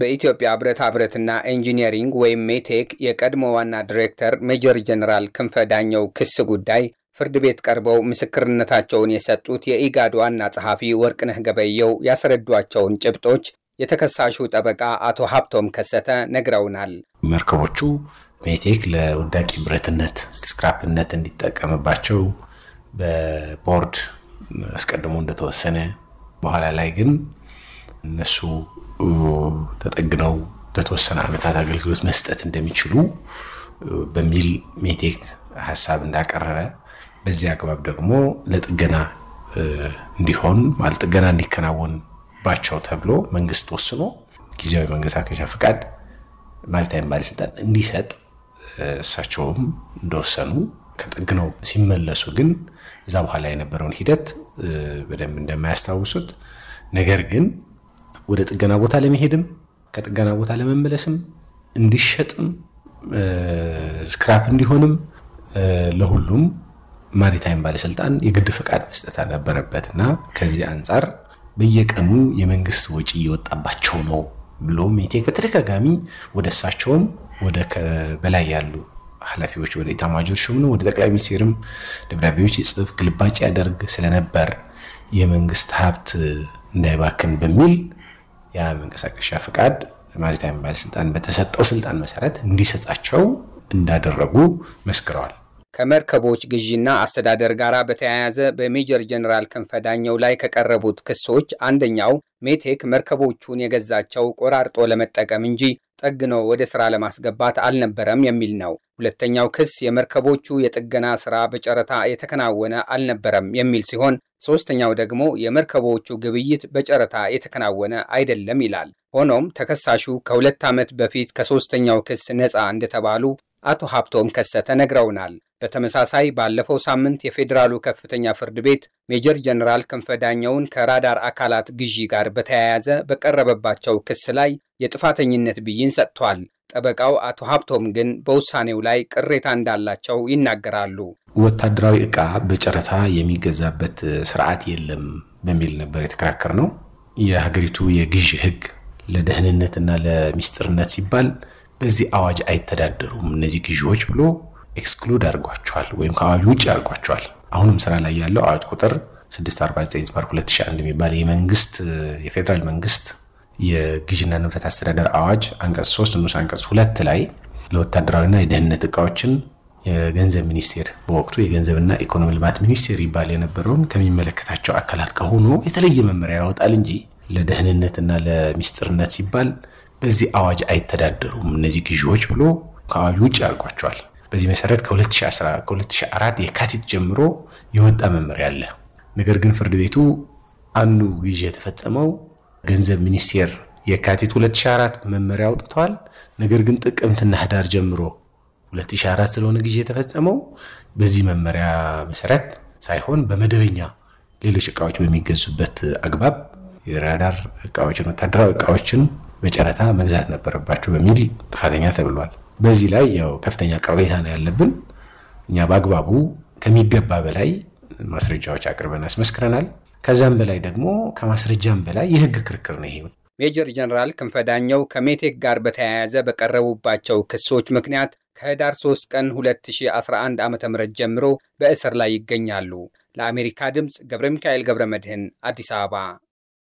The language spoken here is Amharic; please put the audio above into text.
በኢትዮጵያ ብረታ ብረትና ኢንጂነሪንግ ወይም ሜቴክ የቀድሞ ዋና ዲሬክተር ሜጀር ጀነራል ክንፈ ዳኘው ክስ ጉዳይ ፍርድ ቤት ቀርበው ምስክርነታቸውን የሰጡት የኢጋድ ዋና ጸሐፊ ወርቅነህ ገበየው ያስረዷቸውን ጭብጦች የተከሳሹ ጠበቃ አቶ ሀብቶም ከሰተ ነግረውናል። መርከቦቹ ሜቴክ ለውዳቂ ብረትነት ስክራፕነት እንዲጠቀምባቸው በቦርድ አስቀድሞ እንደተወሰነ በኋላ ላይ ግን እነሱ ተጠግነው ለተወሰነ ዓመታት አገልግሎት መስጠት እንደሚችሉ በሚል ሜቴክ ሀሳብ እንዳቀረበ በዚህ አግባብ ደግሞ ለጥገና እንዲሆን ማለት ጥገና እንዲከናወንባቸው ተብሎ መንግስት ወስኖ ጊዜያዊ አከሻ ፍቃድ ማሪታይም ባለስልጣን እንዲሰጥ እሳቸውም እንደወሰኑ ከጠግነው ሲመለሱ ግን እዛ በኋላ የነበረውን ሂደት በደንብ እንደማያስታውሱት ነገር ግን ወደ ጥገና ቦታ ለመሄድም ከጥገና ቦታ ለመመለስም እንዲሸጥም ስክራፕ እንዲሆንም ለሁሉም ማሪታይም ባለስልጣን የግድ ፈቃድ መስጠት አልነበረበት እና ከዚህ አንጻር በየቀኑ የመንግስት ወጪ እየወጣባቸው ነው ብሎ ሜቴክ በተደጋጋሚ ወደ እሳቸውም ወደ በላይ ያሉ ኃላፊዎች ወደ ኢታማጆር ሹም ነው ወደ ጠቅላይ ሚኒስትርም ደብዳቤዎች ይጽፍ ግልባጭ ያደርግ ስለነበር የመንግስት ሀብት እንዳይባክን በሚል የመንቀሳቀሻ ፍቃድ ማሪታይም ባለስልጣን በተሰጠው ስልጣን መሰረት እንዲሰጣቸው እንዳደረጉ መስክረዋል። ከመርከቦች ግዢና አስተዳደር ጋር በተያያዘ በሜጀር ጀነራል ክንፈ ዳኘው ላይ ከቀረቡት ክሶች አንደኛው ሜቴክ መርከቦቹን የገዛቸው ቆራርጦ ለመጠቀም እንጂ ጠግኖ ወደ ስራ ለማስገባት አልነበረም የሚል ነው። ሁለተኛው ክስ የመርከቦቹ የጥገና ስራ በጨረታ የተከናወነ አልነበረም የሚል ሲሆን፣ ሶስተኛው ደግሞ የመርከቦቹ ግብይት በጨረታ የተከናወነ አይደለም ይላል። ሆኖም ተከሳሹ ከሁለት ዓመት በፊት ከሶስተኛው ክስ ነፃ እንደተባሉ አቶ ሀብቶም ከሰተ ነግረውናል። በተመሳሳይ ባለፈው ሳምንት የፌዴራሉ ከፍተኛ ፍርድ ቤት ሜጀር ጀነራል ክንፈ ዳኘውን ከራዳር አካላት ግዢ ጋር በተያያዘ በቀረበባቸው ክስ ላይ የጥፋተኝነት ብይን ሰጥቷል። ጠበቃው አቶ ሀብቶም ግን በውሳኔው ላይ ቅሬታ እንዳላቸው ይናገራሉ። ወታደራዊ ዕቃ በጨረታ የሚገዛበት ስርዓት የለም በሚል ነበር የተከራከር ነው። የሀገሪቱ የግዢ ሕግ ለደህንነትና ለሚስጥርነት ሲባል በዚህ አዋጅ አይተዳደሩም እነዚህ ግዢዎች ብሎ ኤክስክሉድ አድርጓቸዋል፣ ወይም ከአዋጅ ውጭ አድርጓቸዋል። አሁንም ስራ ላይ ያለው አዋጅ ቁጥር 649 ዝባር 2001 የሚባል የመንግስት የፌዴራል መንግስት የግዥና ንብረት አስተዳደር አዋጅ አንቀጽ 3 ንዑስ አንቀጽ 2 ላይ ለወታደራዊና የደህንነት እቃዎችን የገንዘብ ሚኒስቴር በወቅቱ የገንዘብና ኢኮኖሚ ልማት ሚኒስቴር ይባል የነበረውን ከሚመለከታቸው አካላት ከሆኑ የተለየ መመሪያ ያወጣል እንጂ ለደህንነትና ለሚስጥርነት ሲባል በዚህ አዋጅ አይተዳደሩም እነዚህ ግዢዎች ብሎ ከአዋጅ ውጭ አድርጓቸዋል። በዚህ መሰረት ከ2014 የካቲት ጀምሮ የወጣ መመሪያ አለ። ነገር ግን ፍርድ ቤቱ አንዱ ግዢ የተፈጸመው ገንዘብ ሚኒስቴር የካቲት 2004 መመሪያ አውጥቷል። ነገር ግን ጥቅምትና ህዳር ጀምሮ 2004 ስለሆነ ጊዜ የተፈጸመው በዚህ መመሪያ መሰረት ሳይሆን በመደበኛ ሌሎች እቃዎች በሚገዙበት አግባብ የራዳር እቃዎችን፣ ወታደራዊ እቃዎችን በጨረታ መግዛት ነበረባቸው በሚል ጥፋተኛ ተብሏል። በዚህ ላይ ያው ከፍተኛ ቅሬታ ነው ያለብን። እኛ በአግባቡ ከሚገባ በላይ ማስረጃዎች አቅርበን አስመስክረናል። ከዛም በላይ ደግሞ ከማስረጃም በላይ የህግ ክርክር ነው ይሄ። ሜጀር ጀነራል ክንፈዳኘው ከሜቴክ ጋር በተያያዘ በቀረቡባቸው ክሶች ምክንያት ከህዳር 3 ቀን 2011 ዓ ም ጀምሮ በእስር ላይ ይገኛሉ። ለአሜሪካ ድምፅ ገብረ ሚካኤል ገብረ መድህን አዲስ አበባ